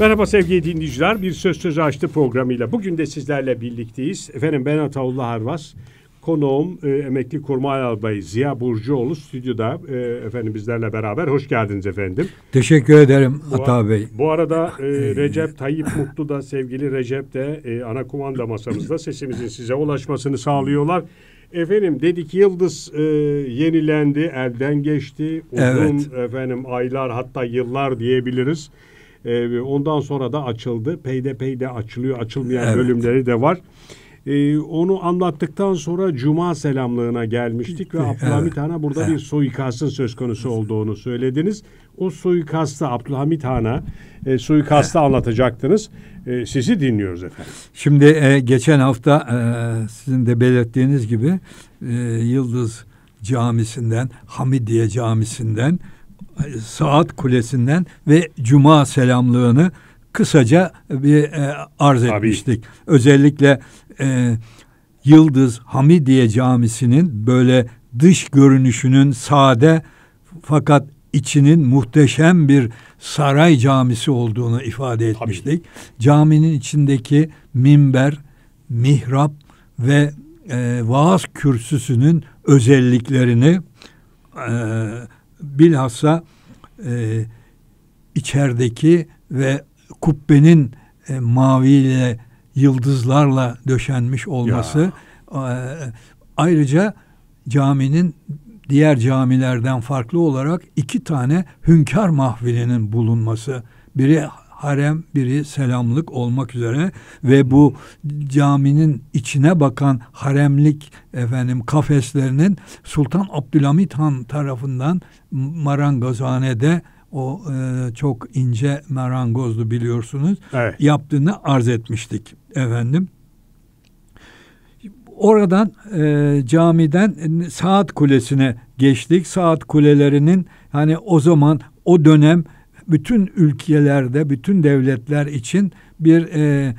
Merhaba sevgili dinleyiciler. Bir Söz Sözü Açtı programıyla. Bugün de sizlerle birlikteyiz. Efendim ben Ataullah Arvas. Konuğum e, emekli kurmay albayı Ziya Burcuoğlu stüdyoda e, efendim bizlerle beraber. Hoş geldiniz efendim. Teşekkür ederim Ata Bey. Bu arada e, Recep Tayyip Mutlu da sevgili Recep de e, ana kumanda masamızda sesimizin size ulaşmasını sağlıyorlar. Efendim dedik yıldız e, yenilendi, elden geçti. Uzun evet. efendim aylar hatta yıllar diyebiliriz. E, ondan sonra da açıldı. Peyde peyde açılıyor. Açılmayan evet. bölümleri de var. E, onu anlattıktan sonra Cuma selamlığına gelmiştik ve Abdülhamit evet. Han'a burada evet. bir suikastın söz konusu olduğunu söylediniz. O suikastı Abdülhamit Han'a e, suikastı anlatacaktınız. E, sizi dinliyoruz efendim. Şimdi e, geçen hafta e, sizin de belirttiğiniz gibi e, Yıldız Camisi'nden, Hamidiye Camisi'nden saat kulesinden ve cuma selamlığını kısaca bir e, arz Tabii. etmiştik. Özellikle e, Yıldız Hamidiye Camisi'nin böyle dış görünüşünün sade fakat içinin muhteşem bir saray camisi olduğunu ifade etmiştik. Tabii. Caminin içindeki minber, mihrap ve e, vaaz kürsüsünün özelliklerini e, bilhassa e, içerideki ve kubbenin e, maviyle yıldızlarla döşenmiş olması e, ayrıca caminin diğer camilerden farklı olarak iki tane hünkar mahvilinin bulunması biri harem, biri selamlık olmak üzere ve bu caminin içine bakan haremlik efendim kafeslerinin Sultan Abdülhamit Han tarafından marangozhanede o e, çok ince marangozlu biliyorsunuz evet. yaptığını arz etmiştik efendim. Oradan e, camiden e, saat kulesine geçtik. Saat kulelerinin hani o zaman o dönem bütün ülkelerde, bütün devletler için bir e,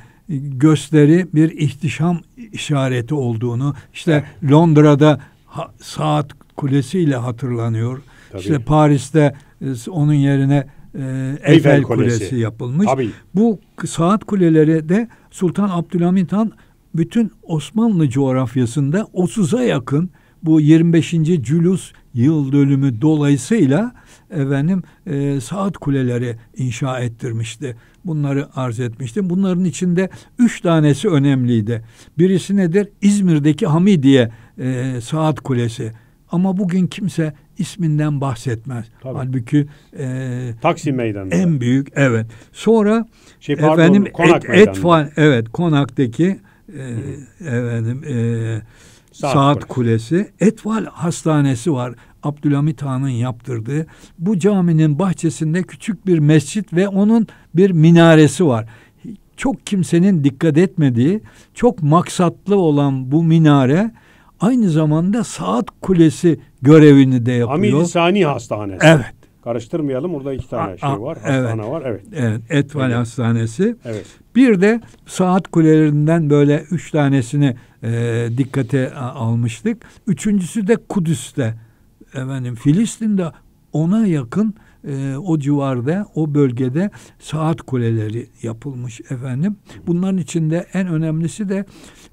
gösteri, bir ihtişam işareti olduğunu, İşte Londra'da ha, saat kulesiyle hatırlanıyor. Tabii. İşte Paris'te e, onun yerine e, Eiffel Kulesi. Kulesi yapılmış. Tabii. Bu saat kuleleri de Sultan Abdülhamit Han bütün Osmanlı coğrafyasında 30'a yakın bu 25. Cülus yıl dönümü dolayısıyla efendim e, saat kuleleri inşa ettirmişti. Bunları arz etmiştim. Bunların içinde üç tanesi önemliydi. Birisi nedir? İzmir'deki Hamidiye e, saat kulesi. Ama bugün kimse isminden bahsetmez. Tabii. Halbuki e, Taksim Meydanı. En büyük evet. Sonra şey, pardon, efendim Konak et, Etfan evet Konak'taki e, efendim e, Saat, Saat Kulesi. Kulesi, Etval Hastanesi var. Abdülhamit Han'ın yaptırdığı bu caminin bahçesinde küçük bir mescit ve onun bir minaresi var. Çok kimsenin dikkat etmediği, çok maksatlı olan bu minare aynı zamanda saat kulesi görevini de yapıyor. Hamid Sani Hastanesi. Evet. Karıştırmayalım. orada iki tane a, şey var. Hastane evet. var. Evet. Evet. Etval evet. Hastanesi. Evet. Bir de saat kulelerinden böyle üç tanesini e, dikkate almıştık. Üçüncüsü de Kudüs'te efendim Filistin'de ona yakın e, o civarda, o bölgede saat kuleleri yapılmış efendim. Bunların içinde en önemlisi de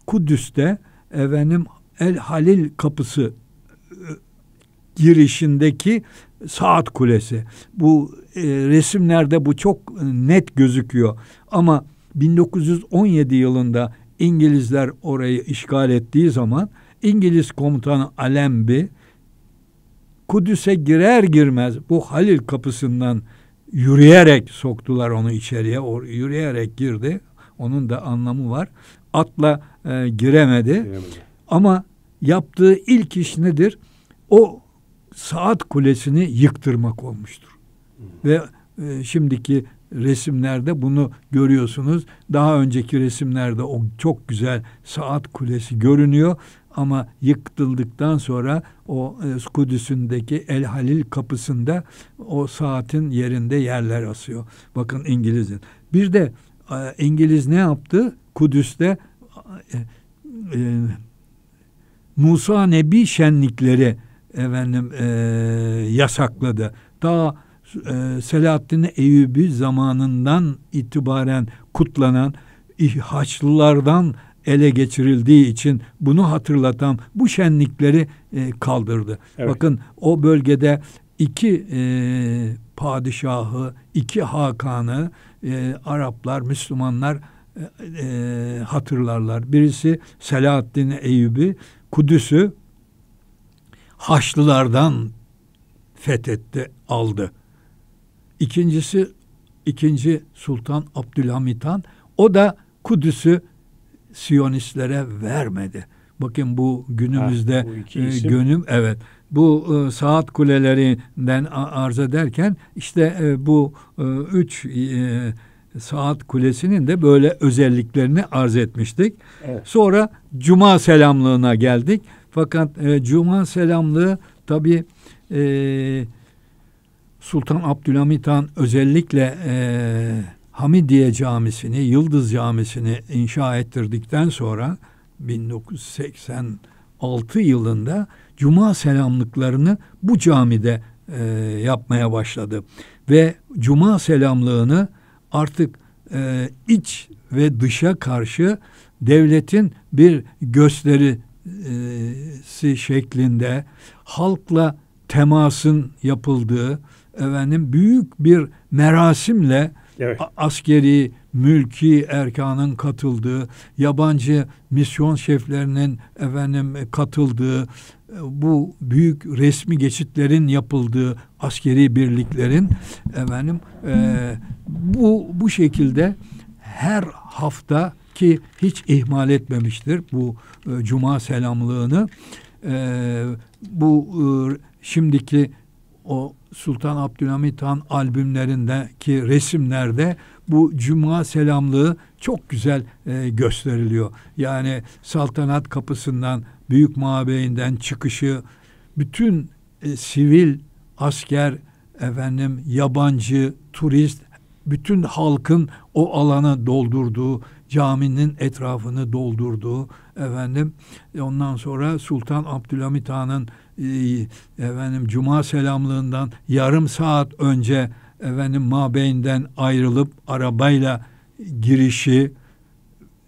Kudüs'te efendim El Halil kapısı e, girişindeki saat kulesi. Bu e, resimlerde bu çok e, net gözüküyor. Ama 1917 yılında İngilizler orayı işgal ettiği zaman İngiliz komutanı Alembi Kudüs'e girer girmez bu Halil kapısından yürüyerek soktular onu içeriye. O, yürüyerek girdi. Onun da anlamı var. Atla e, giremedi. giremedi. Ama yaptığı ilk iş nedir? O saat kulesini yıktırmak olmuştur. Hı. Hmm. Ve e, şimdiki resimlerde bunu görüyorsunuz. Daha önceki resimlerde o çok güzel saat kulesi görünüyor ama yıktıldıktan sonra o e, Kudüs'ündeki El Halil kapısında o saatin yerinde yerler asıyor. Bakın İngiliz'in. Bir de e, İngiliz ne yaptı? Kudüs'te e, e, Musa Nebi şenlikleri efendim yasakladı. Ta Selahaddin Eyyubi zamanından itibaren kutlanan Haçlılardan ele geçirildiği için bunu hatırlatan bu şenlikleri e, kaldırdı. Evet. Bakın o bölgede iki e, padişahı, iki Hakan'ı e, Araplar, Müslümanlar e, e hatırlarlar. Birisi Selahaddin Eyyubi, Kudüs'ü Haçlılardan fethetti, aldı. İkincisi ikinci Sultan Abdülhamit Han o da Kudüs'ü Siyonistlere vermedi. Bakın bu günümüzde ha, bu e, gönüm evet bu e, saat kulelerinden arz ederken işte e, bu e, üç e, saat kulesinin de böyle özelliklerini arz etmiştik. Evet. Sonra cuma selamlığına geldik. Fakat e, cuma selamlığı tabi e, Sultan Abdülhamit Han özellikle e, Hamidiye Camisi'ni, Yıldız Camisi'ni inşa ettirdikten sonra 1986 yılında cuma selamlıklarını bu camide e, yapmaya başladı. Ve cuma selamlığını artık e, iç ve dışa karşı devletin bir gösterisi e, şeklinde halkla temasın yapıldığı efendim büyük bir merasimle evet. askeri, mülki erkanın katıldığı, yabancı misyon şeflerinin efendim e, katıldığı, e, bu büyük resmi geçitlerin yapıldığı askeri birliklerin efendim e, bu bu şekilde her hafta ki hiç ihmal etmemiştir bu e, cuma selamlığını. E, bu e, şimdiki o Sultan Abdülhamit Han albümlerindeki resimlerde bu cuma selamlığı çok güzel e, gösteriliyor. Yani saltanat kapısından büyük mabeyinden çıkışı bütün e, sivil asker efendim yabancı turist bütün halkın o alanı doldurduğu caminin etrafını doldurduğu efendim ondan sonra Sultan Abdülhamit Han'ın efendim cuma selamlığından yarım saat önce efendim mabeyinden ayrılıp arabayla girişi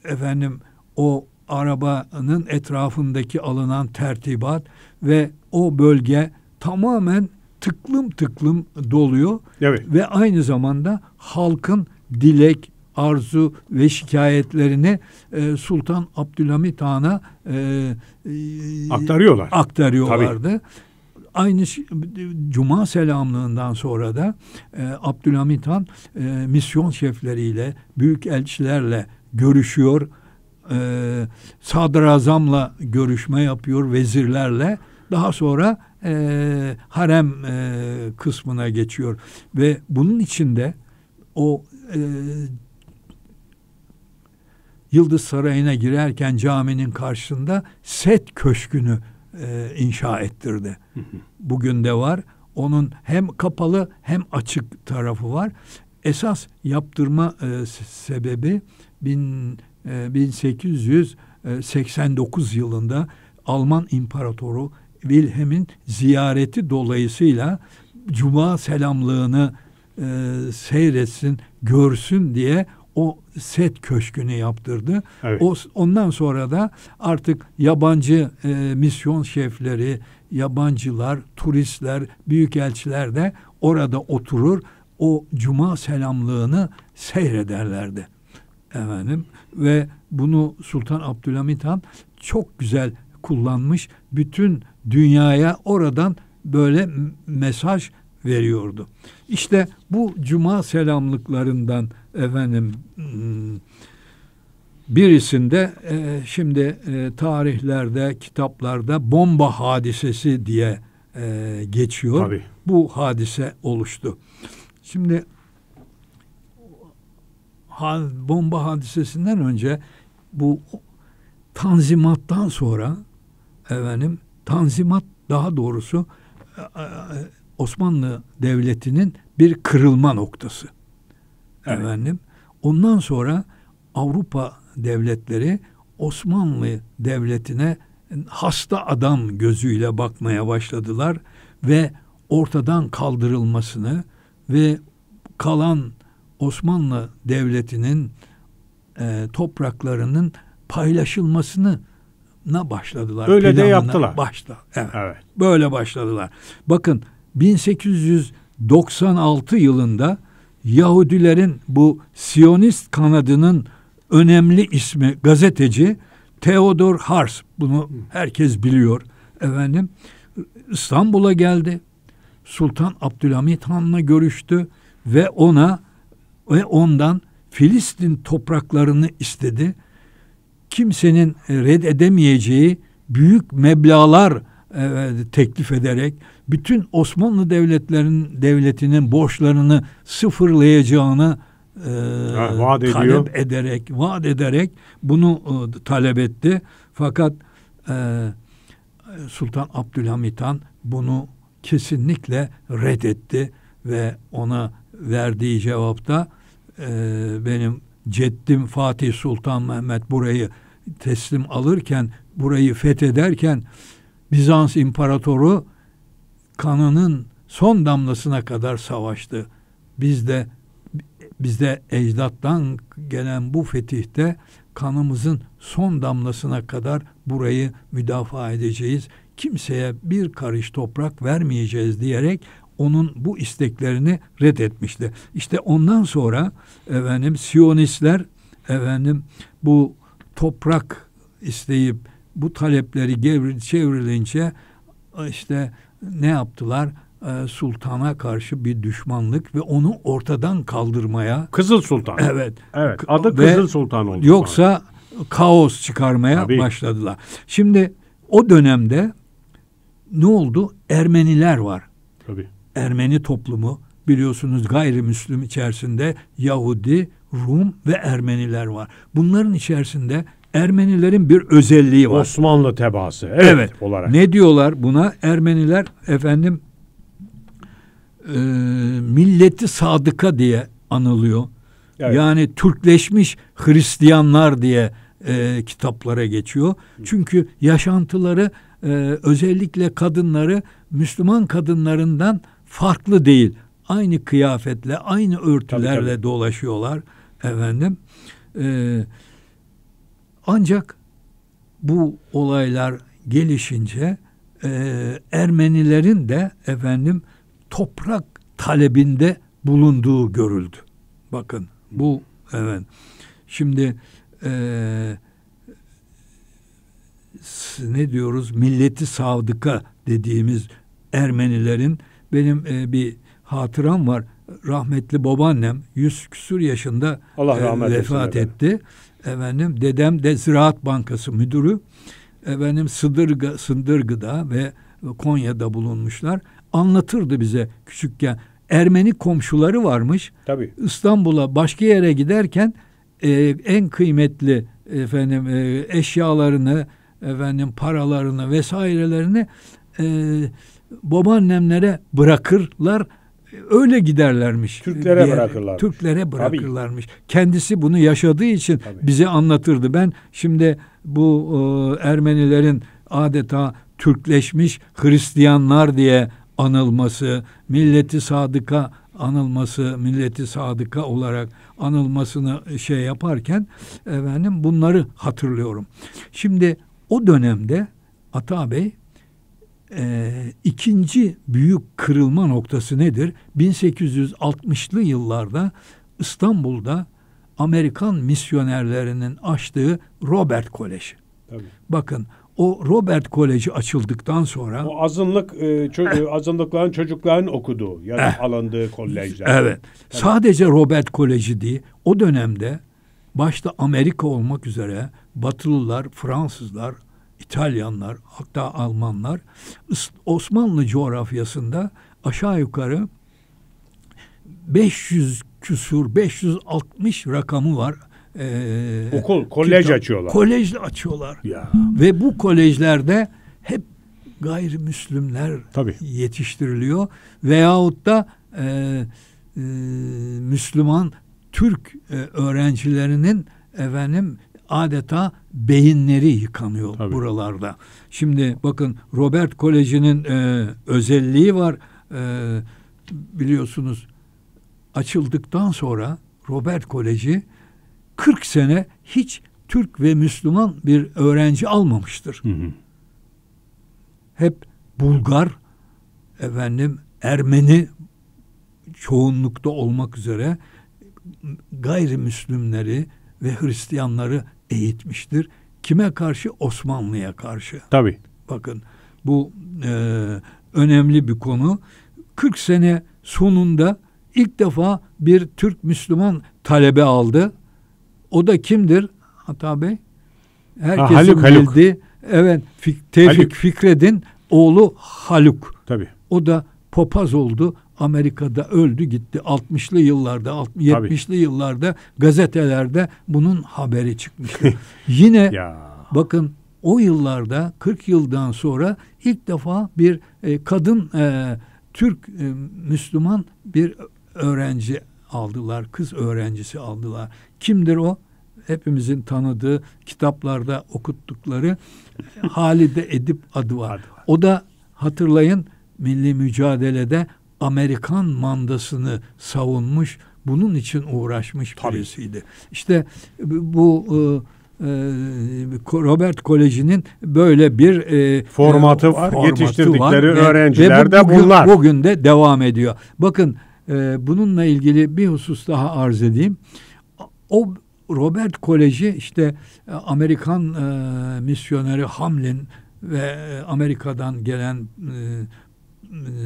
efendim o arabanın etrafındaki alınan tertibat ve o bölge tamamen tıklım tıklım doluyor evet. ve aynı zamanda halkın dilek, arzu ve şikayetlerini e, Sultan Abdülhamit Han'a e, e, aktarıyorlar. Aktarıyorlardı. Tabii. Aynı Cuma selamlığından sonra da e, Abdülhamit Han e, misyon şefleriyle, büyük elçilerle görüşüyor. E, sadrazamla görüşme yapıyor, vezirlerle. Daha sonra e, harem e, kısmına geçiyor ve bunun içinde o e, Yıldız Sarayı'na girerken caminin karşısında set köşkünü e, inşa ettirdi. Bugün de var. Onun hem kapalı hem açık tarafı var. Esas yaptırma e, sebebi bin, e, 1889 yılında Alman İmparatoru Wilhelm'in ziyareti dolayısıyla Cuma selamlığını e, seyretsin, görsün diye o set köşkünü yaptırdı. Evet. O ondan sonra da artık yabancı e, misyon şefleri, yabancılar, turistler, büyükelçiler de orada oturur o cuma selamlığını seyrederlerdi. Efendim ve bunu Sultan Abdülhamit Han çok güzel kullanmış. Bütün dünyaya oradan böyle mesaj veriyordu. İşte bu cuma selamlıklarından efendim hmm, birisinde e, şimdi e, tarihlerde, kitaplarda bomba hadisesi diye e, geçiyor. Tabii. Bu hadise oluştu. Şimdi bomba hadisesinden önce bu tanzimattan sonra efendim tanzimat daha doğrusu Osmanlı Devleti'nin bir kırılma noktası. Evet. Efendim. Ondan sonra Avrupa devletleri Osmanlı Devleti'ne hasta adam gözüyle bakmaya başladılar ve ortadan kaldırılmasını ve kalan Osmanlı Devleti'nin e, topraklarının paylaşılmasını na başladılar. Öyle de yaptılar. Başla. Evet. evet. Böyle başladılar. Bakın 1896 yılında Yahudilerin bu Siyonist kanadının önemli ismi gazeteci Theodor Hars. Bunu herkes biliyor efendim. İstanbul'a geldi. Sultan Abdülhamit Han'la görüştü ve ona ve ondan Filistin topraklarını istedi. Kimsenin e, red edemeyeceği büyük meblalar e, teklif ederek bütün Osmanlı devletlerinin devletinin borçlarını sıfırlayacağını e, ha, vaat talep ediyor. ederek vaat ederek bunu e, talep etti. Fakat e, Sultan Abdülhamit Han bunu kesinlikle reddetti ve ona verdiği cevapta e, benim ceddim Fatih Sultan Mehmet burayı teslim alırken burayı fethederken Bizans imparatoru kanının son damlasına kadar savaştı. Biz de bizde ecdattan gelen bu fetihte kanımızın son damlasına kadar burayı müdafaa edeceğiz. Kimseye bir karış toprak vermeyeceğiz diyerek onun bu isteklerini reddetmişti. İşte ondan sonra efendim Siyonistler efendim bu toprak isteyip bu talepleri gevri, çevrilince e, işte ne yaptılar? E, sultana karşı bir düşmanlık ve onu ortadan kaldırmaya Kızıl Sultan. Evet. Evet. Adı Kızıl Sultan oldu. Yoksa sonra. kaos çıkarmaya Tabii. başladılar. Şimdi o dönemde ne oldu? Ermeniler var. Tabii. Ermeni toplumu biliyorsunuz gayrimüslim içerisinde Yahudi, Rum ve Ermeniler var. Bunların içerisinde Ermenilerin bir özelliği var. Osmanlı tebaası. Evet, evet. olarak. Ne diyorlar buna? Ermeniler efendim e, milleti sadıka diye anılıyor. Evet. Yani Türkleşmiş Hristiyanlar diye e, kitaplara geçiyor. Çünkü yaşantıları e, özellikle kadınları Müslüman kadınlarından farklı değil. Aynı kıyafetle, aynı örtülerle tabii, tabii. dolaşıyorlar efendim. E, ancak bu olaylar gelişince e, Ermenilerin de efendim toprak talebinde bulunduğu görüldü. Bakın bu evet. Şimdi e, ne diyoruz milleti sadıka dediğimiz Ermenilerin benim e, bir hatıram var. Rahmetli babaannem 100 küsur yaşında Allah e, rahmet e, vefat etsin, etti. Efendim. Efendim dedem de Ziraat Bankası müdürü. Efendim Sıdırga, Sındırgı'da ve Konya'da bulunmuşlar. Anlatırdı bize küçükken. Ermeni komşuları varmış. Tabii. İstanbul'a başka yere giderken e, en kıymetli efendim e, eşyalarını efendim paralarını vesairelerini e, babaannemlere bırakırlar öyle giderlermiş. E, Türklere diye, bırakırlarmış. Türklere bırakırlarmış. Tabii. Kendisi bunu yaşadığı için Tabii. bize anlatırdı. Ben şimdi bu e, Ermenilerin adeta Türkleşmiş Hristiyanlar diye anılması, milleti sadıka anılması, milleti sadıka olarak anılmasını şey yaparken efendim bunları hatırlıyorum. Şimdi o dönemde Ata Bey e, ikinci büyük kırılma noktası nedir? 1860'lı yıllarda İstanbul'da Amerikan misyonerlerinin açtığı Robert Koleji. Tabii. Bakın o Robert Koleji açıldıktan sonra o azınlık e, ço- e, azınlıkların çocukların okuduğu yani eh, alındığı kolejler. Evet. Tabii. Sadece Robert Koleji değil. O dönemde başta Amerika olmak üzere Batılılar, Fransızlar, İtalyanlar hatta Almanlar Osmanlı coğrafyasında aşağı yukarı 500 küsur 560 rakamı var. Ee, Okul, kolej kitap, açıyorlar. Kolej açıyorlar. Ya. Ve bu kolejlerde hep gayrimüslimler Tabii. yetiştiriliyor. Veyahut da e, e, Müslüman Türk e, öğrencilerinin efendim adeta beyinleri yıkanıyor Tabii. buralarda. Şimdi bakın Robert Koleji'nin e, özelliği var. E, biliyorsunuz açıldıktan sonra Robert Koleji 40 sene hiç Türk ve Müslüman bir öğrenci almamıştır. Hı hı. Hep Bulgar, efendim Ermeni çoğunlukta olmak üzere gayrimüslimleri ve Hristiyanları eğitmiştir. Kime karşı? Osmanlı'ya karşı. Tabii. Bakın bu e, önemli bir konu. 40 sene sonunda ilk defa bir Türk Müslüman talebe aldı. O da kimdir Hata Bey? Herkesin ha, Haluk, bildiği Haluk. evet Tevfik Haluk. Fikred'in oğlu Haluk. Tabii. O da papaz oldu. Amerika'da öldü gitti. 60'lı yıllarda, 70'li yıllarda gazetelerde bunun haberi çıkmıştı. Yine ya. bakın o yıllarda 40 yıldan sonra ilk defa bir e, kadın e, Türk e, Müslüman bir öğrenci aldılar. Kız öğrencisi aldılar. Kimdir o? Hepimizin tanıdığı kitaplarda okuttukları e, Halide Edip adı var. O da hatırlayın milli mücadelede Amerikan mandasını savunmuş, bunun için uğraşmış Tabii. birisiydi. İşte bu e, e, Robert Koleji'nin böyle bir e, formatı var. Formatı Yetiştirdikleri var. öğrenciler ve, de bugün, bunlar. Bugün de devam ediyor. Bakın bununla ilgili bir husus daha arz edeyim. O Robert Koleji işte Amerikan misyoneri Hamlin ve Amerika'dan gelen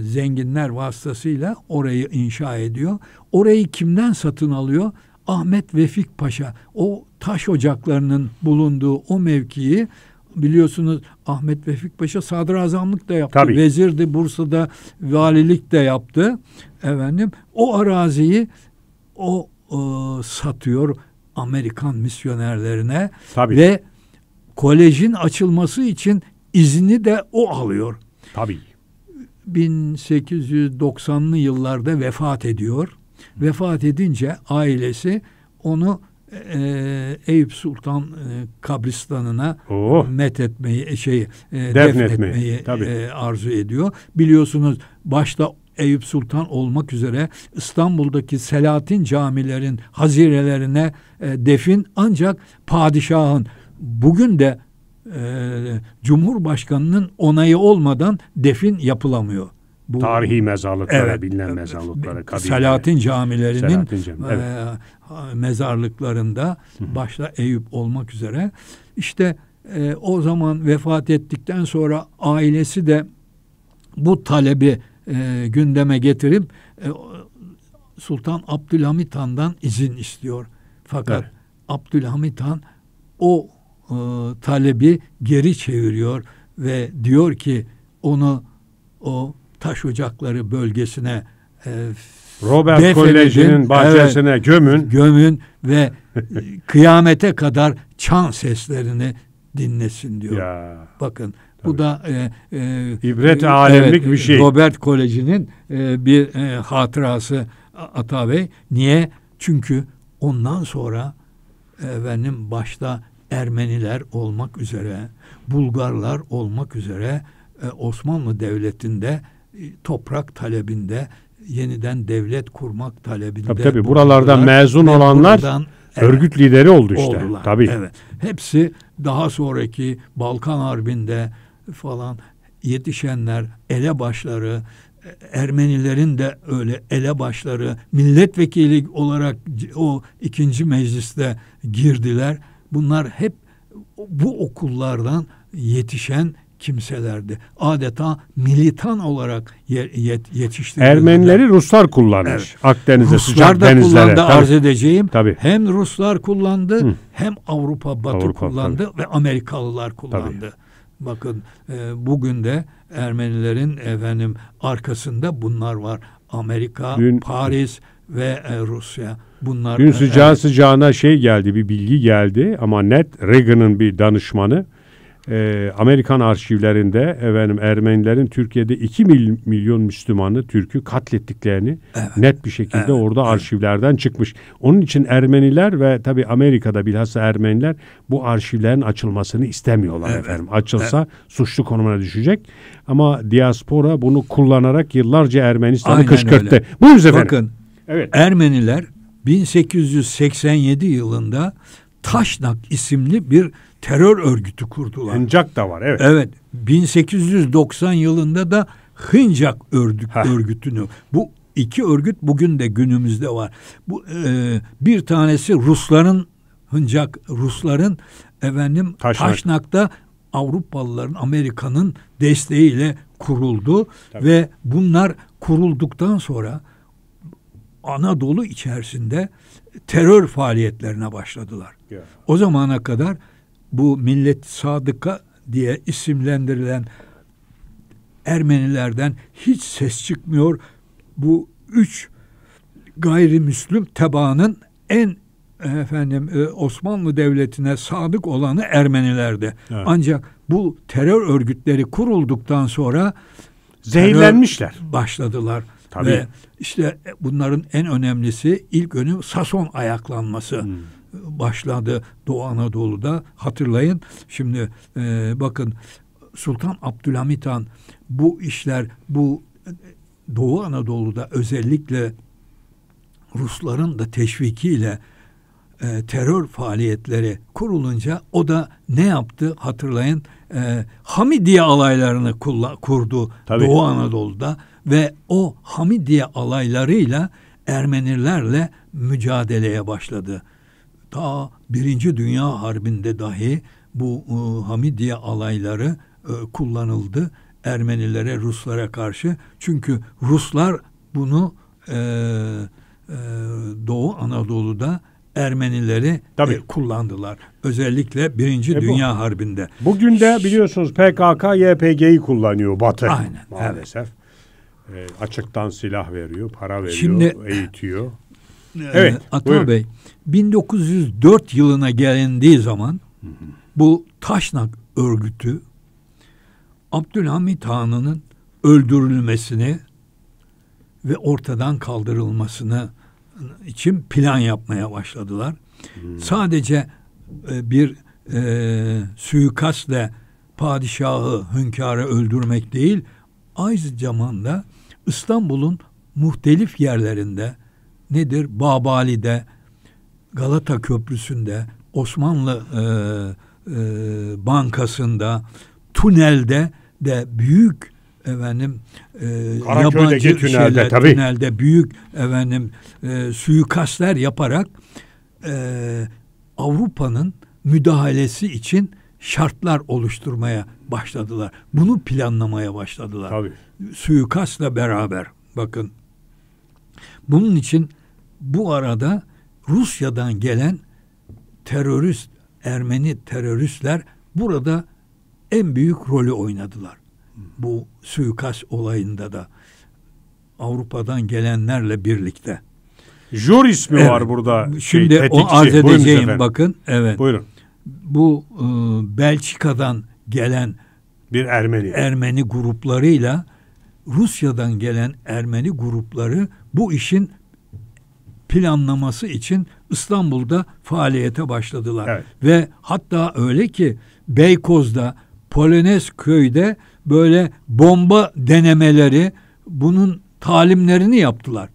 zenginler vasıtasıyla orayı inşa ediyor. Orayı kimden satın alıyor? Ahmet Vefik Paşa o taş ocaklarının bulunduğu o mevkiyi biliyorsunuz Ahmet Vefik Paşa sadrazamlık da yaptı. Tabii. Vezirdi Bursa'da valilik de yaptı. Efendim o araziyi o e, satıyor Amerikan misyonerlerine Tabii. ve kolejin açılması için izni de o alıyor. Tabii. 1890'lı yıllarda vefat ediyor. Vefat edince ailesi onu e, Eyüp Sultan e, kabristanına oh. methetmeyi e, şey e, defnetmeyi, e, arzu ediyor. Biliyorsunuz başta Eyüp Sultan olmak üzere İstanbul'daki Selatin camilerin hazirelerine e, defin ancak padişahın bugün de e, Cumhurbaşkanının onayı olmadan defin yapılamıyor. Bu, Tarihi mezarlıklara, evet, bilinen mezarlıklara. Kabirlere. Selahattin camilerinin Selahattin Cami, e, evet. e, mezarlıklarında başta Eyüp olmak üzere işte e, o zaman vefat ettikten sonra ailesi de bu talebi e, gündeme getirip e, Sultan Abdülhamit Han'dan izin istiyor. Fakat evet. Abdülhamit Han o e, talebi geri çeviriyor ve diyor ki onu o taş ocakları bölgesine e, Robert defnedin, Koleji'nin bahçesine evet, gömün. Gömün ve kıyamete kadar çan seslerini dinlesin diyor. Ya. Bakın Tabii. Bu da e, e, ibret e, alemlik evet, bir şey. Robert Koleji'nin e, bir e, hatırası Ata Bey. Niye? Çünkü ondan sonra benim başta Ermeniler olmak üzere, Bulgarlar olmak üzere e, Osmanlı Devleti'nde e, toprak talebinde yeniden devlet kurmak talebinde. Tabii tabii buralardan mezun olanlar buradan, e, evet, örgüt lideri oldu işte. Oldular, tabii. Evet. Hepsi daha sonraki Balkan Harbi'nde falan yetişenler elebaşları Ermenilerin de öyle elebaşları milletvekili olarak o ikinci mecliste girdiler Bunlar hep bu okullardan yetişen kimselerdi. Adeta militan olarak yetiştirildi. Ermenileri Ruslar kullanmış. Evet. Akdeniz'e, sıcak denizlere. Ruslar arz edeceğim. Tabii. Hem Ruslar kullandı Hı. hem Avrupa Batı Avrupa, kullandı tabii. ve Amerikalılar kullandı. Tabii. Bakın e, bugün de Ermenilerin efendim arkasında bunlar var. Amerika, Dün... Paris ve e, Rusya. Bunlar Dün sıcağı evet. sıcağına şey geldi bir bilgi geldi ama net Reagan'ın bir danışmanı e, Amerikan arşivlerinde efendim Ermenilerin Türkiye'de 2 mil, milyon Müslümanı Türk'ü katlettiklerini evet. net bir şekilde evet. orada arşivlerden evet. çıkmış. Onun için Ermeniler ve tabi Amerika'da bilhassa Ermeniler bu arşivlerin açılmasını istemiyorlar evet. efendim. Açılsa evet. suçlu konumuna düşecek ama diaspora bunu kullanarak yıllarca Ermenistan'ı kışkırttı. Öyle. Buyurun efendim. Bakın evet. Ermeniler 1887 yılında Taşnak isimli bir terör örgütü kurdular. Hıncak da var evet. Evet. 1890 yılında da Hıncak ördük, örgütünü. Bu iki örgüt bugün de günümüzde var. Bu e, bir tanesi Rusların Hıncak Rusların efendim Taşnak. Taşnak'ta Avrupalıların, Amerika'nın desteğiyle kuruldu Tabii. ve bunlar kurulduktan sonra Anadolu içerisinde terör faaliyetlerine başladılar. Yeah. O zamana kadar bu millet sadıka diye isimlendirilen Ermenilerden hiç ses çıkmıyor. Bu üç gayrimüslim tebaanın en efendim e, Osmanlı devletine sadık olanı Ermenilerdi. Evet. Ancak bu terör örgütleri kurulduktan sonra zehirlenmişler. Başladılar. Tabii. Ve işte bunların en önemlisi ilk önüm Sason ayaklanması. Hmm başladı Doğu Anadolu'da hatırlayın şimdi e, bakın Sultan Abdülhamit Han bu işler bu Doğu Anadolu'da özellikle Rusların da teşvikiyle e, terör faaliyetleri kurulunca o da ne yaptı hatırlayın e, Hamidiye alaylarını kulla, kurdu Tabii. Doğu Anadolu'da ve o Hamidiye alaylarıyla Ermenilerle mücadeleye başladı. Ta Birinci Dünya Harbi'nde dahi bu e, Hamidiye alayları e, kullanıldı Ermenilere, Ruslara karşı. Çünkü Ruslar bunu e, e, Doğu Anadolu'da Ermenileri e, Tabii. E, kullandılar. Özellikle Birinci e Dünya bu, Harbi'nde. Bugün de biliyorsunuz PKK YPG'yi kullanıyor Batı. Aynen. Maalesef. Evet. E, açıktan silah veriyor, para veriyor, Şimdi, eğitiyor. Evet. Ee, Atma Bey, 1904 yılına gelindiği zaman bu Taşnak örgütü Abdülhamit Han'ın öldürülmesini ve ortadan kaldırılmasını için plan yapmaya başladılar. Hmm. Sadece e, bir e, suikastle padişahı, hünkârı öldürmek değil, aynı zamanda İstanbul'un muhtelif yerlerinde nedir? Babali'de, Galata Köprüsü'nde, Osmanlı e, e, Bankası'nda, Tunel'de de büyük efendim e, yabancı tünelde, şeyler, tabii. tünelde büyük efendim e, suikastler yaparak e, Avrupa'nın müdahalesi için şartlar oluşturmaya başladılar. Bunu planlamaya başladılar. Tabii. Suikastla beraber bakın. Bunun için bu arada Rusya'dan gelen terörist, Ermeni teröristler burada en büyük rolü oynadılar. Bu suikast olayında da Avrupa'dan gelenlerle birlikte. Jur ismi evet. var burada. Şey, Şimdi şey, o arz edeceğim bakın. Evet. Buyurun bu e, Belçika'dan gelen bir Ermeni Ermeni gruplarıyla Rusya'dan gelen Ermeni grupları bu işin planlaması için İstanbul'da faaliyete başladılar. Evet. Ve hatta öyle ki Beykoz'da Polonez köyde böyle bomba denemeleri bunun talimlerini yaptılar.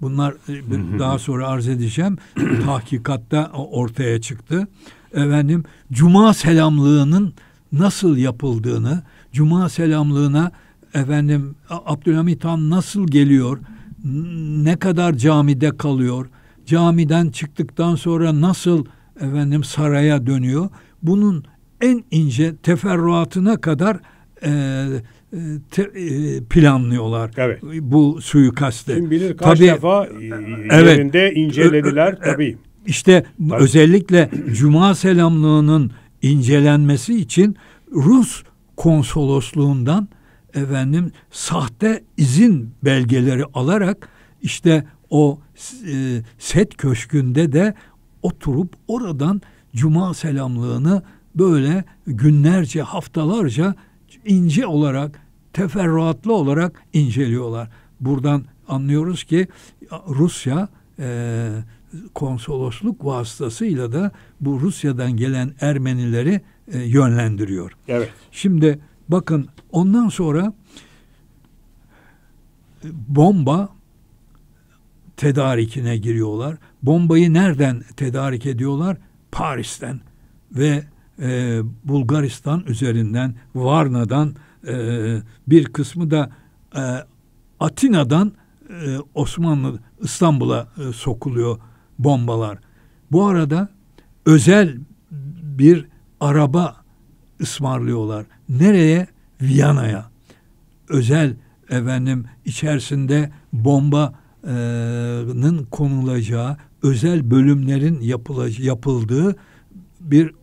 Bunlar e, daha sonra arz edeceğim. tahkikatta ortaya çıktı efendim cuma selamlığının nasıl yapıldığını, cuma selamlığına efendim Abdülhamit Han nasıl geliyor, ne kadar camide kalıyor, camiden çıktıktan sonra nasıl efendim saraya dönüyor. Bunun en ince teferruatına kadar e, te, e, planlıyorlar evet. bu suikastı. Kim bilir kaç Tabii, defa evet, yerinde incelediler e, tabii. İşte Tabii. özellikle Cuma selamlığının incelenmesi için Rus konsolosluğundan efendim sahte izin belgeleri alarak işte o e, set köşkünde de oturup oradan cuma selamlığını böyle günlerce haftalarca ince olarak teferruatlı olarak inceliyorlar. Buradan anlıyoruz ki Rusya e, konsolosluk vasıtasıyla da bu Rusya'dan gelen Ermenileri e, yönlendiriyor. Evet. Şimdi bakın ondan sonra e, bomba tedarikine giriyorlar. Bombayı nereden tedarik ediyorlar? Paris'ten ve e, Bulgaristan üzerinden Varna'dan e, bir kısmı da e, Atina'dan e, Osmanlı İstanbul'a e, sokuluyor bombalar. Bu arada özel bir araba ısmarlıyorlar. Nereye? Viyana'ya. Özel efendim içerisinde bombanın konulacağı özel bölümlerin yapılacağı, yapıldığı bir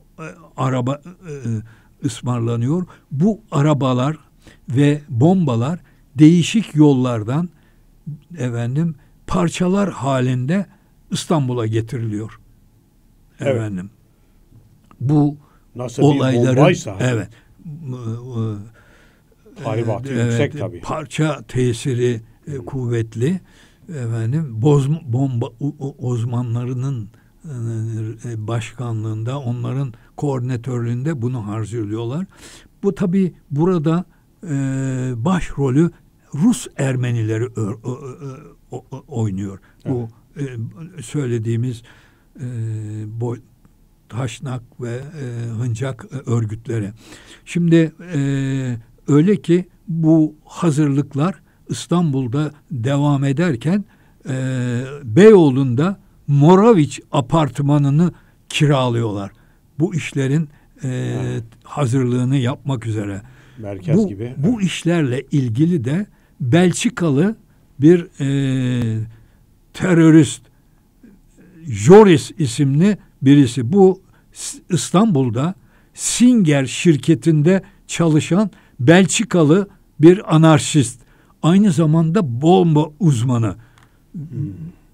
araba e, ısmarlanıyor. Bu arabalar ve bombalar değişik yollardan efendim parçalar halinde İstanbul'a getiriliyor. Evet. Efendim. Bu Nasıl olayların bombaysa, evet e, haribatı evet, yüksek tabii. Parça tesiri e, kuvvetli. Efendim boz bomba uzmanlarının e, e, başkanlığında onların koordinatörlüğünde bunu harcıyorlar. Bu tabi burada e, başrolü Rus Ermenileri ö, ö, ö, oynuyor. Evet. Bu e, söylediğimiz e, boy, taşnak ve e, hıncak e, örgütleri. Şimdi e, öyle ki bu hazırlıklar İstanbul'da devam ederken e, Beyoğlu'nda Moraviç apartmanını kiralıyorlar. Bu işlerin e, hazırlığını yapmak üzere. Merkez bu, gibi. Bu işlerle ilgili de Belçikalı bir e, terörist Joris isimli birisi. Bu İstanbul'da Singer şirketinde çalışan Belçikalı bir anarşist. Aynı zamanda bomba uzmanı.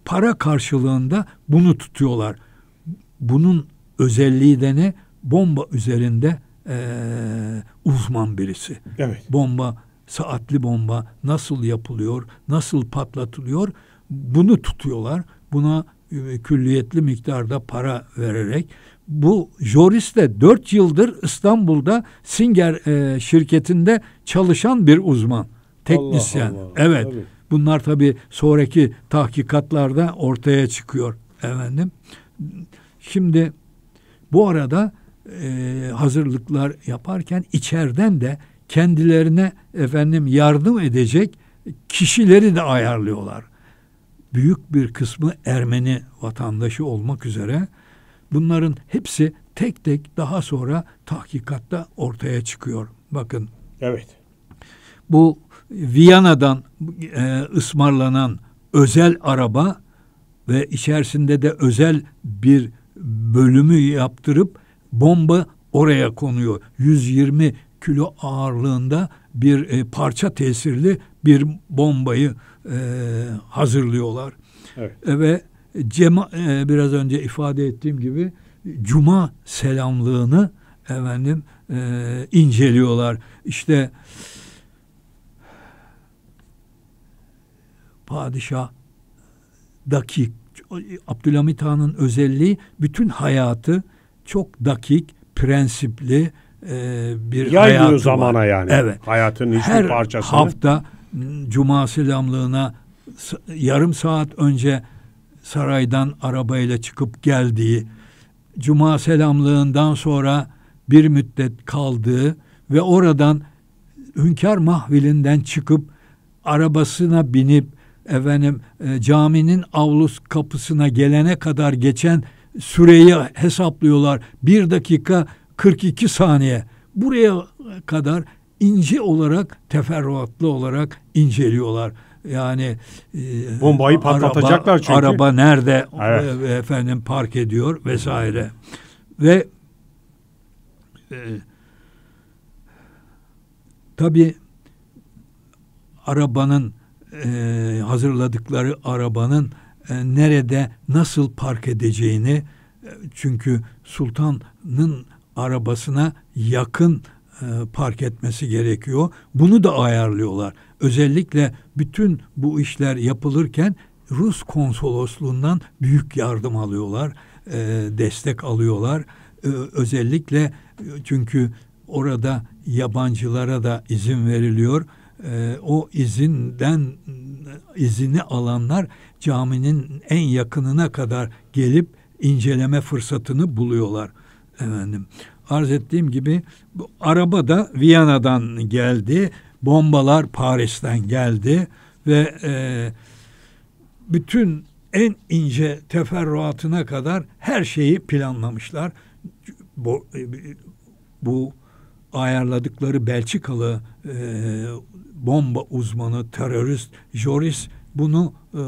Para karşılığında bunu tutuyorlar. Bunun özelliği de ne? Bomba üzerinde e, uzman birisi. Evet. Bomba, saatli bomba nasıl yapılıyor, nasıl patlatılıyor? bunu tutuyorlar. Buna e, külliyetli miktarda para vererek bu Joris de dört yıldır İstanbul'da Singer e, şirketinde çalışan bir uzman teknisyen. Allah Allah. Evet. Tabii. Bunlar tabi sonraki tahkikatlarda ortaya çıkıyor efendim. Şimdi bu arada e, hazırlıklar yaparken içeriden de kendilerine efendim yardım edecek kişileri de ayarlıyorlar büyük bir kısmı Ermeni vatandaşı olmak üzere bunların hepsi tek tek daha sonra tahkikatta ortaya çıkıyor. Bakın. Evet. Bu Viyana'dan e, ısmarlanan özel araba ve içerisinde de özel bir bölümü yaptırıp bomba oraya konuyor. 120 kilo ağırlığında bir e, parça tesirli bir bombayı e, hazırlıyorlar. Evet. E, ve cema e, biraz önce ifade ettiğim gibi cuma selamlığını efendim e, inceliyorlar. İşte padişah dakik Abdülhamit Han'ın özelliği bütün hayatı çok dakik, prensipli, e, bir Yaymıyor zamana var. yani. Evet. Hayatın hiçbir Her parçasını. Her hafta cuma selamlığına yarım saat önce saraydan arabayla çıkıp geldiği, cuma selamlığından sonra bir müddet kaldığı ve oradan hünkâr mahvilinden çıkıp arabasına binip efendim e, caminin avlus kapısına gelene kadar geçen süreyi hesaplıyorlar. Bir dakika 42 saniye buraya kadar ince olarak teferruatlı olarak inceliyorlar. Yani e, bombayı patlatacaklar araba, çünkü. Araba nerede evet. e, efendim park ediyor vesaire. Ve e, tabi arabanın e, hazırladıkları arabanın e, nerede nasıl park edeceğini e, çünkü sultanın arabasına yakın e, park etmesi gerekiyor. Bunu da ayarlıyorlar. Özellikle bütün bu işler yapılırken Rus konsolosluğundan büyük yardım alıyorlar, e, destek alıyorlar. E, özellikle e, çünkü orada yabancılara da izin veriliyor. E, o izinden izini alanlar caminin en yakınına kadar gelip inceleme fırsatını buluyorlar efendim. Arz ettiğim gibi bu araba da Viyana'dan geldi. Bombalar Paris'ten geldi ve e, bütün en ince teferruatına kadar her şeyi planlamışlar. Bu, e, bu ayarladıkları Belçikalı e, bomba uzmanı, terörist Joris bunu e,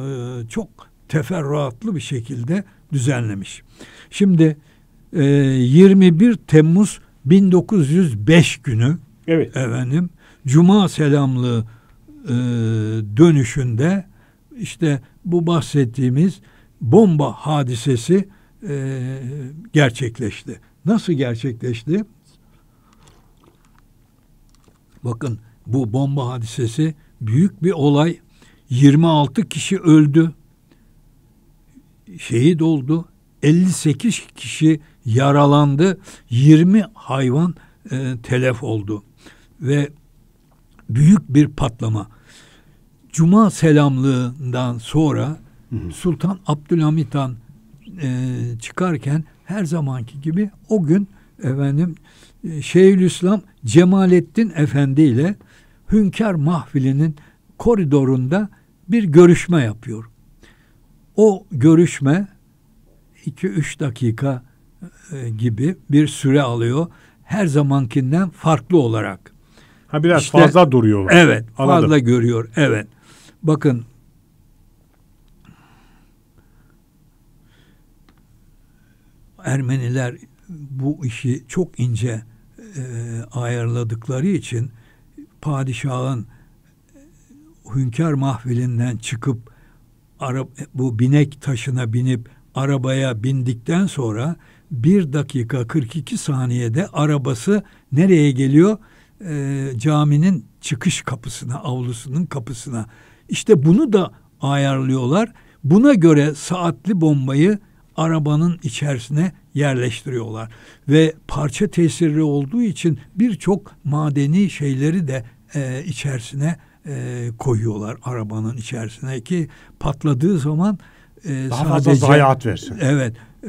çok teferruatlı bir şekilde düzenlemiş. Şimdi 21 ee, Temmuz 1905 günü evet. efendim Cuma selamlı e, dönüşünde işte bu bahsettiğimiz bomba hadisesi e, gerçekleşti. Nasıl gerçekleşti? Bakın bu bomba hadisesi büyük bir olay. 26 kişi öldü. Şehit oldu. 58 kişi yaralandı. 20 hayvan e, telef oldu. Ve büyük bir patlama. Cuma selamlığından sonra Sultan Abdülhamit Han e, çıkarken her zamanki gibi o gün efendim e, Şeyhülislam Cemalettin Efendi ile Hünkar Mahfili'nin koridorunda bir görüşme yapıyor. O görüşme 2-3 dakika e, gibi bir süre alıyor. Her zamankinden farklı olarak. Ha biraz işte, fazla duruyorlar. Evet, Anladım. fazla görüyor. Evet. Bakın Ermeniler bu işi çok ince e, ayarladıkları için padişahın e, hünkâr mahvilinden çıkıp Arap, bu binek taşına binip arabaya bindikten sonra 1 dakika 42 saniyede arabası nereye geliyor? E, caminin çıkış kapısına, avlusunun kapısına. İşte bunu da ayarlıyorlar. Buna göre saatli bombayı arabanın içerisine yerleştiriyorlar. Ve parça tesirli olduğu için birçok madeni şeyleri de e, içerisine e, koyuyorlar arabanın içerisine ki patladığı zaman e, daha sadece, fazla zayiat versin. Evet. E,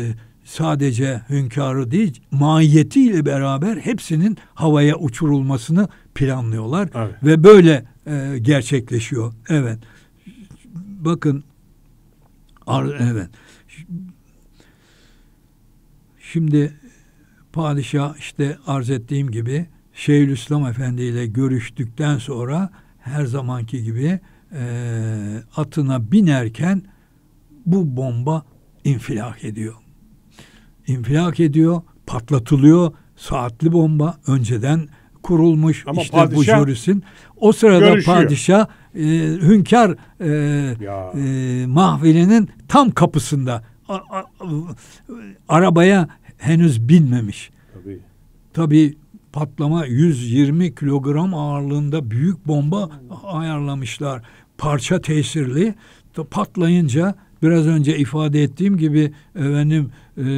e sadece hünkârı değil mahiyetiyle beraber hepsinin havaya uçurulmasını planlıyorlar evet. ve böyle e, gerçekleşiyor. Evet. Bakın ar, evet. Şimdi padişah işte arz ettiğim gibi Şeyhülislam Efendi ile görüştükten sonra her zamanki gibi e, atına binerken bu bomba infilak ediyor infilak ediyor, patlatılıyor. Saatli bomba önceden kurulmuş Ama işte bu jurisin. O sırada görüşüyor. padişah e, hünkâr e, e, mahvelinin tam kapısında a, a, a, arabaya henüz binmemiş. Tabii. Tabii patlama 120 kilogram ağırlığında büyük bomba ayarlamışlar. Parça tesirli. Patlayınca Biraz önce ifade ettiğim gibi efendim e,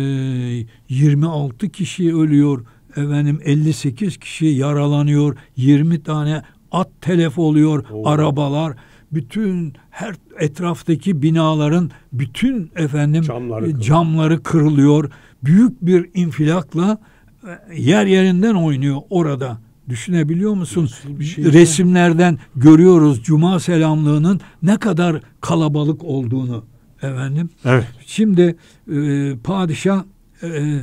26 kişi ölüyor. Efendim 58 kişi yaralanıyor. 20 tane at telef oluyor Oo. arabalar. Bütün her etraftaki binaların bütün efendim camları, e, kırılıyor. camları kırılıyor. Büyük bir infilakla e, yer yerinden oynuyor orada. Düşünebiliyor musun? şey Resimlerden görüyoruz cuma selamlığının ne kadar kalabalık olduğunu. Efendim. Evet. Şimdi e, padişah e,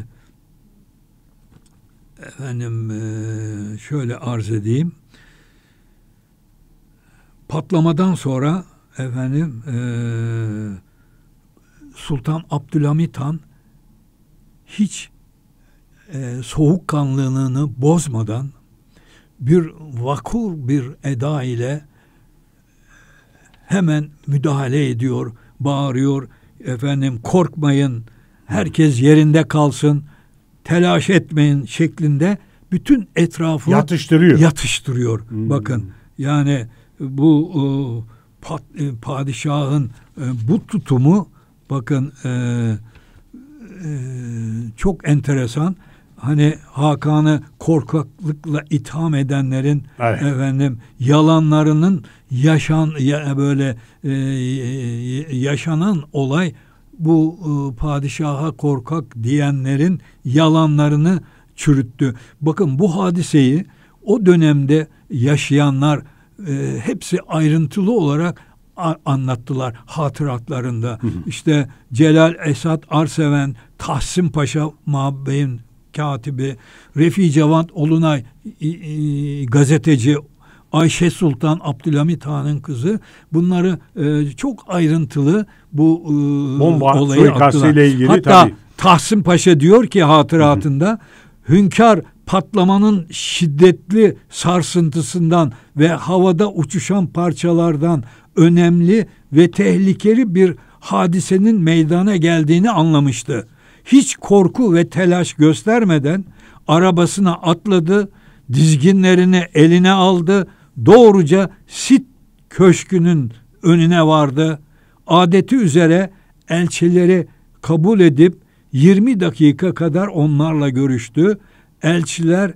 efendim e, şöyle arz edeyim. Patlamadan sonra efendim e, Sultan Abdülhamit Han hiç e, soğukkanlılığını bozmadan bir vakur bir eda ile hemen müdahale ediyor bağırıyor. Efendim korkmayın, herkes yerinde kalsın, telaş etmeyin şeklinde bütün etrafı yatıştırıyor. Yatıştırıyor. Hmm. Bakın yani bu o, e, pat, e, padişahın e, bu tutumu bakın e, e, çok enteresan hani Hakan'ı korkaklıkla itham edenlerin evet. efendim yalanlarının yaşan ya, böyle e, yaşanan olay bu e, padişaha korkak diyenlerin yalanlarını çürüttü. Bakın bu hadiseyi o dönemde yaşayanlar e, hepsi ayrıntılı olarak anlattılar hatıratlarında. Hı hı. İşte Celal Esat Arseven, Tahsin Paşa Mabey'in katibi, Refi Cevat Olunay e, gazeteci, Ayşe Sultan Abdülhamit Han'ın kızı bunları e, çok ayrıntılı bu e, Bomba, olayı attılar. Ilgili, Hatta tabii. Tahsin Paşa diyor ki hatıratında Hı -hı. hünkâr patlamanın şiddetli sarsıntısından ve havada uçuşan parçalardan önemli ve tehlikeli bir hadisenin meydana geldiğini anlamıştı hiç korku ve telaş göstermeden arabasına atladı, dizginlerini eline aldı, doğruca Sit köşkünün önüne vardı. Adeti üzere elçileri kabul edip 20 dakika kadar onlarla görüştü. Elçiler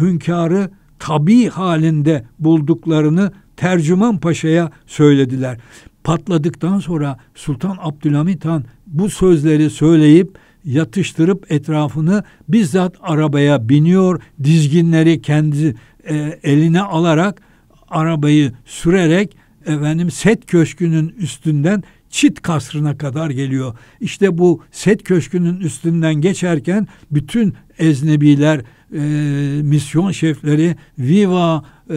hünkârı tabi halinde bulduklarını Tercüman Paşa'ya söylediler. Patladıktan sonra Sultan Abdülhamit Han bu sözleri söyleyip yatıştırıp etrafını bizzat arabaya biniyor, dizginleri kendi e, eline alarak arabayı sürerek efendim Set Köşkü'nün üstünden Çit Kasrı'na kadar geliyor. İşte bu Set Köşkü'nün üstünden geçerken bütün eznebiler e, misyon şefleri, viva e,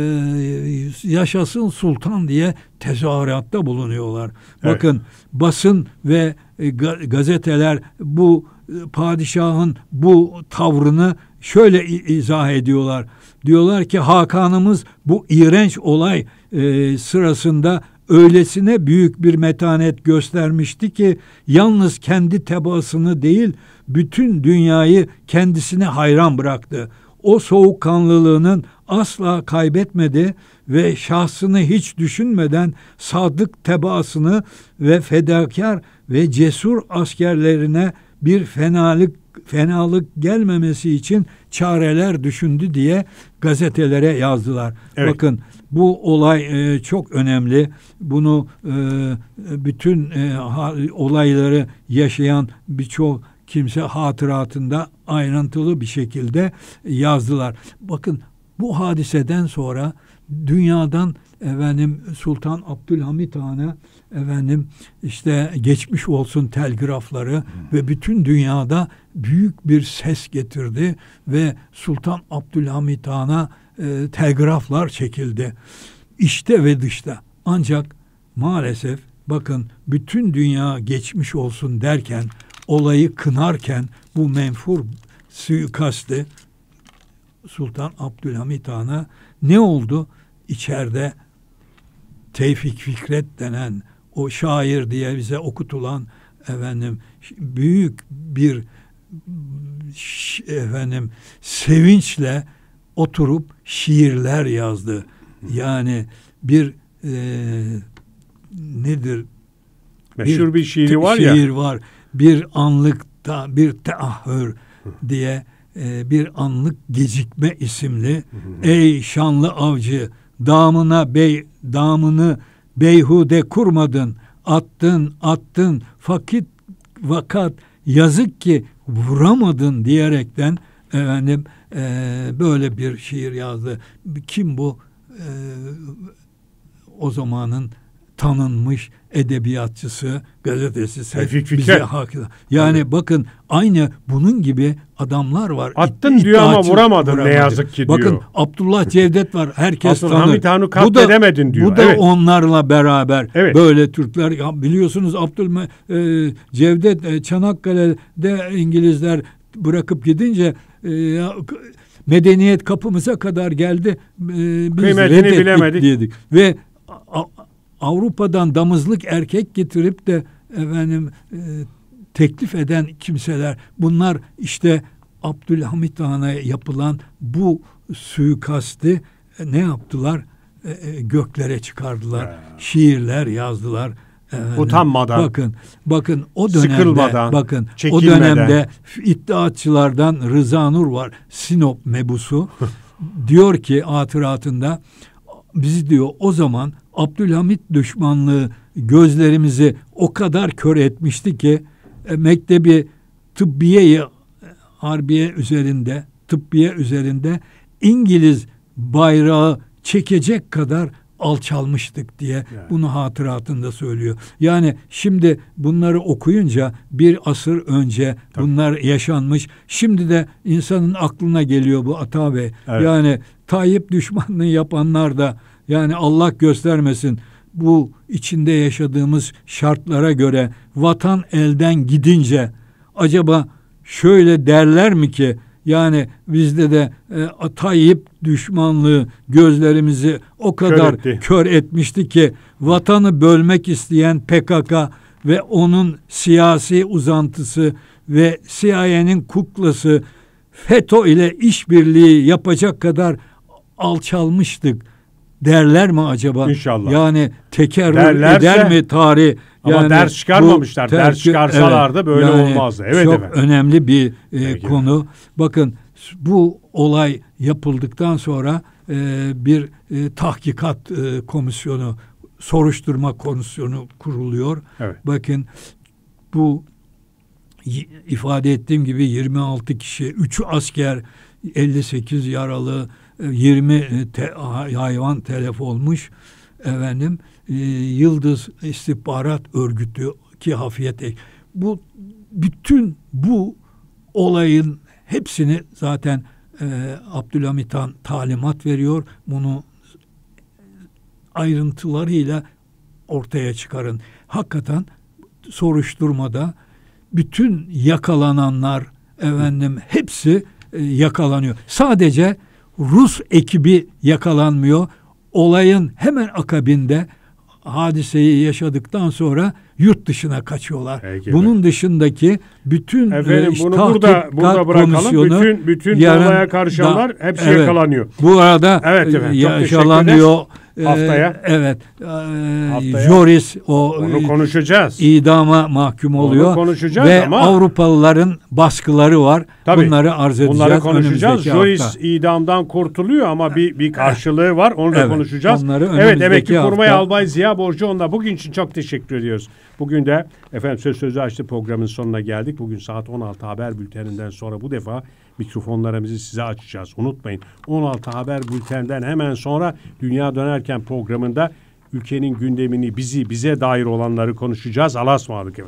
yaşasın sultan diye tezahüratta bulunuyorlar. Evet. Bakın basın ve e, gazeteler bu e, padişahın bu tavrını şöyle izah ediyorlar. Diyorlar ki Hakan'ımız bu iğrenç olay e, sırasında öylesine büyük bir metanet göstermişti ki yalnız kendi tebaasını değil bütün dünyayı kendisine hayran bıraktı o soğukkanlılığının asla kaybetmedi ve şahsını hiç düşünmeden sadık tebaasını ve fedakar ve cesur askerlerine bir fenalık fenalık gelmemesi için çareler düşündü diye gazetelere yazdılar. Evet. Bakın bu olay e, çok önemli. Bunu e, bütün e, olayları yaşayan birçok kimse hatıratında ayrıntılı bir şekilde yazdılar. Bakın bu hadiseden sonra dünyadan efendim Sultan Abdülhamit Han'a efendim işte geçmiş olsun telgrafları hmm. ve bütün dünyada büyük bir ses getirdi ve Sultan Abdülhamit Han'a e, telgraflar çekildi. İşte ve dışta. Ancak maalesef bakın bütün dünya geçmiş olsun derken olayı kınarken bu menfur suikaste Sultan Abdülhamit Han'a ne oldu? İçeride Tevfik Fikret denen o şair diye bize okutulan efendim büyük bir efendim sevinçle oturup şiirler yazdı. Yani bir e, nedir? Meşhur bir, bir şiiri var şiir ya. Şiir var bir anlıkta bir teahhür diye e, bir anlık gecikme isimli ey şanlı avcı damına bey damını beyhude kurmadın attın attın fakit vakat yazık ki vuramadın diyerekten efendim e, böyle bir şiir yazdı. Kim bu? E, o zamanın tanınmış edebiyatçısı, gazetesi Tevfik Fikret. bize haklı. Yani Tabii. bakın aynı bunun gibi adamlar var. Attın İt, diyor ama vuramadın ne yazık ki bakın, diyor. Bakın Abdullah Cevdet var. Herkes Asıl tanır. Hamit da katledemedin diyor. Bu da evet. onlarla beraber evet. böyle Türkler ya biliyorsunuz Abdül e, Cevdet e, Çanakkale'de İngilizler bırakıp gidince e, ya, medeniyet kapımıza kadar geldi. E, biz Kıymetini bilemedik. Dedik. Ve Avrupa'dan damızlık erkek getirip de efendim e, teklif eden kimseler bunlar işte Abdülhamit Han'a yapılan bu suikasti e, ne yaptılar? E, e göklere çıkardılar. Ya. Şiirler yazdılar. Efendim, Utanmadan. Bakın, bakın o dönemde sıkılmadan, bakın çekilmeden. o dönemde iddiatçılardan Rıza Nur var. Sinop mebusu. diyor ki hatıratında bizi diyor o zaman Abdülhamit düşmanlığı gözlerimizi o kadar kör etmişti ki e, mektebi tıbbiyeyi e, harbiye üzerinde, tıbbiye üzerinde İngiliz bayrağı çekecek kadar alçalmıştık diye yani. bunu hatıratında söylüyor. Yani şimdi bunları okuyunca bir asır önce Tabii. bunlar yaşanmış. Şimdi de insanın aklına geliyor bu Ata Bey. Evet. Yani Tayyip düşmanlığı yapanlar da yani Allah göstermesin bu içinde yaşadığımız şartlara göre vatan elden gidince acaba şöyle derler mi ki yani bizde de e, Tayyip düşmanlığı gözlerimizi o kadar kör, etti. kör etmişti ki vatanı bölmek isteyen PKK ve onun siyasi uzantısı ve CIA'nin kuklası FETÖ ile işbirliği yapacak kadar alçalmıştık derler mi acaba? İnşallah. Yani tekerrür eder mi tarih? Ama yani ders çıkarmamışlar. Terki, ders çıkarsalardı evet, böyle yani olmazdı. Evet çok efendim. önemli bir e, konu. Bakın bu olay yapıldıktan sonra e, bir e, tahkikat e, komisyonu, soruşturma komisyonu kuruluyor. Evet. Bakın bu ifade ettiğim gibi 26 kişi, 3 asker, 58 yaralı, 20 e, te, hayvan telef olmuş efendim e, Yıldız İstihbarat Örgütü ki hafiyet e, bu bütün bu olayın hepsini zaten e, Abdülhamit Han talimat veriyor. Bunu ayrıntılarıyla ortaya çıkarın. Hakikaten soruşturmada bütün yakalananlar efendim hepsi e, yakalanıyor. Sadece Rus ekibi yakalanmıyor. Olayın hemen akabinde hadiseyi yaşadıktan sonra yurt dışına kaçıyorlar. Peki, Bunun evet. dışındaki bütün e, Efendim, e, işte, bunu burada burada bırakalım. Bütün bütün yarın, olaya karışanlar da, hepsi evet, yakalanıyor. Bu arada evet, e, efendim, yaşalanıyor. Ee, Haftaya. Ee, evet. E, Haftaya. Joris o Onu konuşacağız. idama mahkum oluyor. Onu konuşacağız ve ama Avrupalıların baskıları var. Tabii, Bunları arz edeceğiz. Bunları konuşacağız. Joris idamdan kurtuluyor ama bir bir karşılığı var. Onu da konuşacağız. Onları evet emekli hafta... kurmay albay Ziya Borcu onunla bugün için çok teşekkür ediyoruz. Bugün de efendim söz sözü açtı programın sonuna geldik. Bugün saat 16 haber bülteninden sonra bu defa Mikrofonlarımızı size açacağız. Unutmayın 16 Haber Bülten'den hemen sonra Dünya Dönerken programında ülkenin gündemini bizi bize dair olanları konuşacağız. Alasmadık efendim.